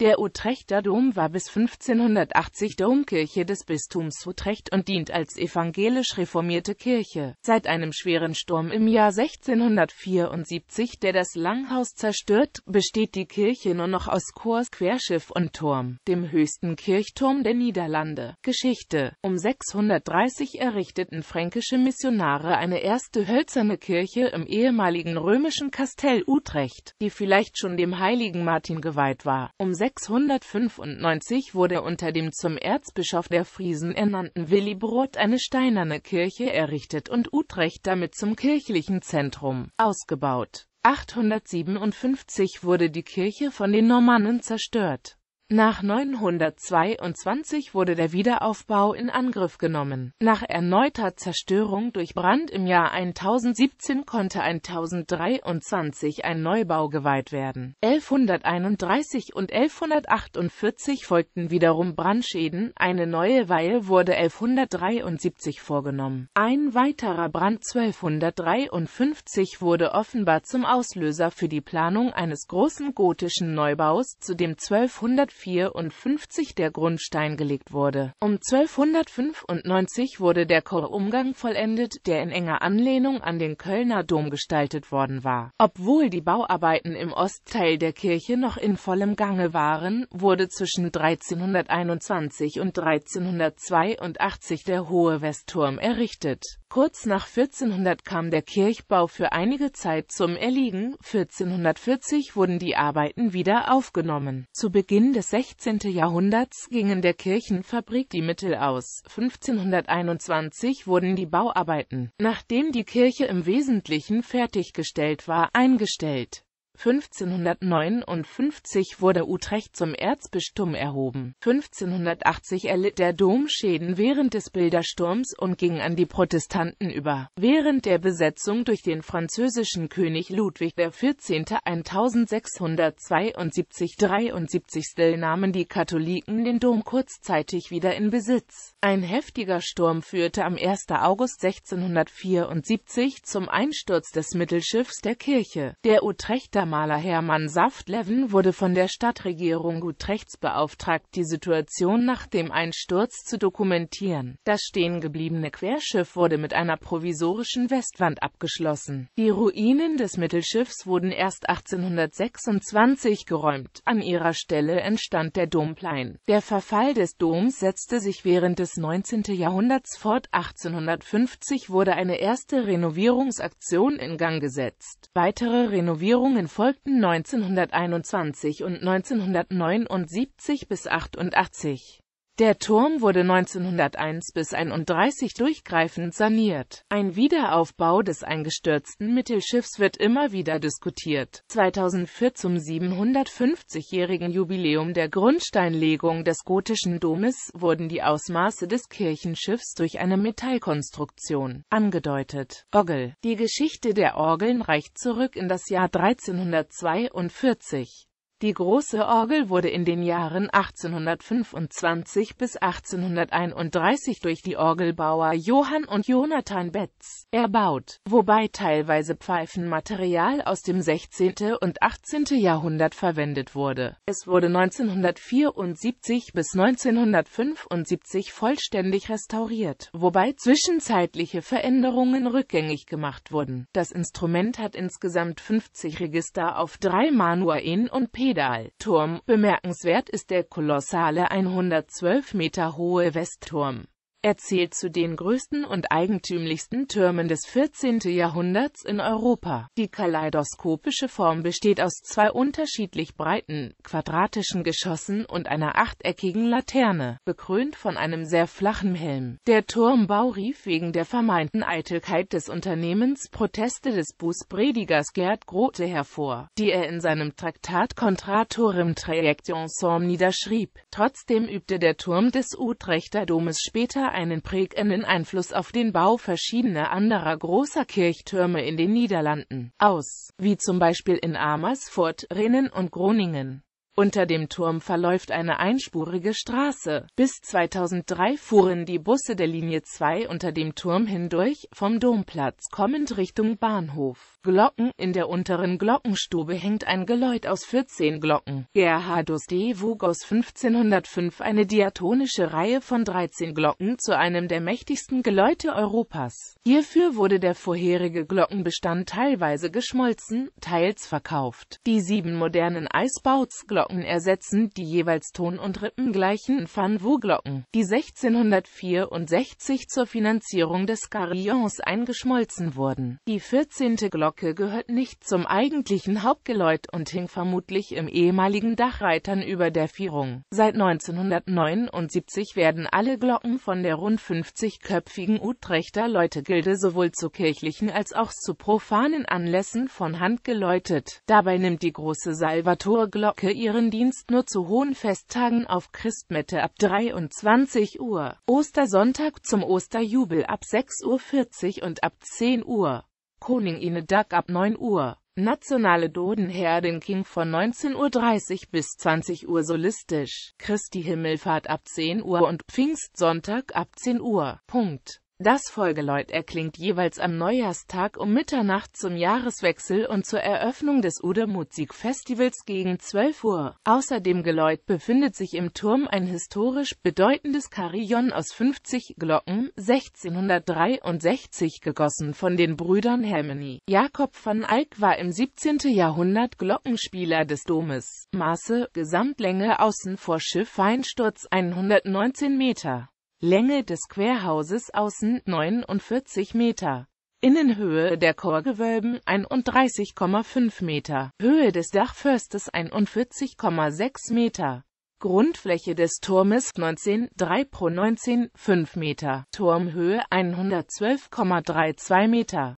Der Utrechter Dom war bis 1580 Domkirche des Bistums Utrecht und dient als evangelisch reformierte Kirche. Seit einem schweren Sturm im Jahr 1674, der das Langhaus zerstört, besteht die Kirche nur noch aus Chor, Querschiff und Turm, dem höchsten Kirchturm der Niederlande. Geschichte Um 630 errichteten fränkische Missionare eine erste hölzerne Kirche im ehemaligen römischen Kastell Utrecht, die vielleicht schon dem heiligen Martin geweiht war. Um 695 wurde unter dem zum Erzbischof der Friesen ernannten Willibrord eine steinerne Kirche errichtet und Utrecht damit zum kirchlichen Zentrum ausgebaut. 857 wurde die Kirche von den Normannen zerstört nach 922 wurde der Wiederaufbau in Angriff genommen. Nach erneuter Zerstörung durch Brand im Jahr 1017 konnte 1023 ein Neubau geweiht werden. 1131 und 1148 folgten wiederum Brandschäden, eine neue Weihe wurde 1173 vorgenommen. Ein weiterer Brand 1253 wurde offenbar zum Auslöser für die Planung eines großen gotischen Neubaus, zu dem 1200 1254 der Grundstein gelegt wurde. Um 1295 wurde der Chorumgang vollendet, der in enger Anlehnung an den Kölner Dom gestaltet worden war. Obwohl die Bauarbeiten im Ostteil der Kirche noch in vollem Gange waren, wurde zwischen 1321 und 1382 der hohe Westturm errichtet Kurz nach 1400 kam der Kirchbau für einige Zeit zum Erliegen, 1440 wurden die Arbeiten wieder aufgenommen. Zu Beginn des 16. Jahrhunderts gingen der Kirchenfabrik die Mittel aus, 1521 wurden die Bauarbeiten, nachdem die Kirche im Wesentlichen fertiggestellt war, eingestellt. 1559 wurde Utrecht zum Erzbistum erhoben. 1580 erlitt der Dom Schäden während des Bildersturms und ging an die Protestanten über. Während der Besetzung durch den französischen König Ludwig XIV. 1672-73 nahmen die Katholiken den Dom kurzzeitig wieder in Besitz. Ein heftiger Sturm führte am 1. August 1674 zum Einsturz des Mittelschiffs der Kirche. Der Utrechter Maler Hermann Saftleven wurde von der Stadtregierung Utrechts beauftragt, die Situation nach dem Einsturz zu dokumentieren. Das stehengebliebene Querschiff wurde mit einer provisorischen Westwand abgeschlossen. Die Ruinen des Mittelschiffs wurden erst 1826 geräumt. An ihrer Stelle entstand der Domplein. Der Verfall des Doms setzte sich während des 19. Jahrhunderts fort. 1850 wurde eine erste Renovierungsaktion in Gang gesetzt. Weitere Renovierungen folgten 1921 und 1979 bis 88. Der Turm wurde 1901 bis 31 durchgreifend saniert. Ein Wiederaufbau des eingestürzten Mittelschiffs wird immer wieder diskutiert. 2004 zum 750-jährigen Jubiläum der Grundsteinlegung des gotischen Domes wurden die Ausmaße des Kirchenschiffs durch eine Metallkonstruktion angedeutet. Orgel Die Geschichte der Orgeln reicht zurück in das Jahr 1342. Die große Orgel wurde in den Jahren 1825 bis 1831 durch die Orgelbauer Johann und Jonathan Betz erbaut, wobei teilweise Pfeifenmaterial aus dem 16. und 18. Jahrhundert verwendet wurde. Es wurde 1974 bis 1975 vollständig restauriert, wobei zwischenzeitliche Veränderungen rückgängig gemacht wurden. Das Instrument hat insgesamt 50 Register auf drei Manualen und P friedal Bemerkenswert ist der kolossale 112 Meter hohe Westturm. Er zählt zu den größten und eigentümlichsten Türmen des 14. Jahrhunderts in Europa. Die kaleidoskopische Form besteht aus zwei unterschiedlich breiten, quadratischen Geschossen und einer achteckigen Laterne, bekrönt von einem sehr flachen Helm. Der Turmbau rief wegen der vermeinten Eitelkeit des Unternehmens Proteste des Bußpredigers Gerd Grote hervor, die er in seinem Traktat Contratorum Trajectionum niederschrieb. Trotzdem übte der Turm des Utrechter Domes später später einen prägenden Einfluss auf den Bau verschiedener anderer großer Kirchtürme in den Niederlanden aus, wie zum Beispiel in Amersfoort, Rhenen und Groningen. Unter dem Turm verläuft eine einspurige Straße. Bis 2003 fuhren die Busse der Linie 2 unter dem Turm hindurch, vom Domplatz kommend Richtung Bahnhof. Glocken. In der unteren Glockenstube hängt ein Geläut aus 14 Glocken. Gerhardus de aus 1505 eine diatonische Reihe von 13 Glocken zu einem der mächtigsten Geläute Europas. Hierfür wurde der vorherige Glockenbestand teilweise geschmolzen, teils verkauft. Die sieben modernen Eisbautz-Glocken ersetzen die jeweils ton- und rippengleichen Van Wu-Glocken, die 1664 zur Finanzierung des Carillons eingeschmolzen wurden. Die 14. Glocke Glocke gehört nicht zum eigentlichen Hauptgeläut und hing vermutlich im ehemaligen Dachreitern über der Vierung. Seit 1979 werden alle Glocken von der rund 50-köpfigen Utrechter Läutegilde sowohl zu kirchlichen als auch zu profanen Anlässen von Hand geläutet. Dabei nimmt die große salvatore glocke ihren Dienst nur zu hohen Festtagen auf Christmette ab 23 Uhr, Ostersonntag zum Osterjubel ab 6.40 Uhr und ab 10 Uhr. Koningine Duck ab 9 Uhr. Nationale Dodenherdin King von 19.30 Uhr bis 20 Uhr solistisch, Christi Himmelfahrt ab 10 Uhr und Pfingstsonntag ab 10 Uhr. Punkt das Folgeläut erklingt jeweils am Neujahrstag um Mitternacht zum Jahreswechsel und zur Eröffnung des Uder Musikfestivals gegen 12 Uhr. Außerdem Geläut befindet sich im Turm ein historisch bedeutendes Carillon aus 50 Glocken, 1663 gegossen von den Brüdern Hemeny. Jakob van Eyck war im 17. Jahrhundert Glockenspieler des Domes. Maße, Gesamtlänge außen vor Schiff Feinsturz 119 Meter. Länge des Querhauses außen 49 Meter. Innenhöhe der Chorgewölben 31,5 Meter, Höhe des Dachförstes 41,6 Meter, Grundfläche des Turmes 19, 3 pro 19, 5 Meter, Turmhöhe 112,32 Meter.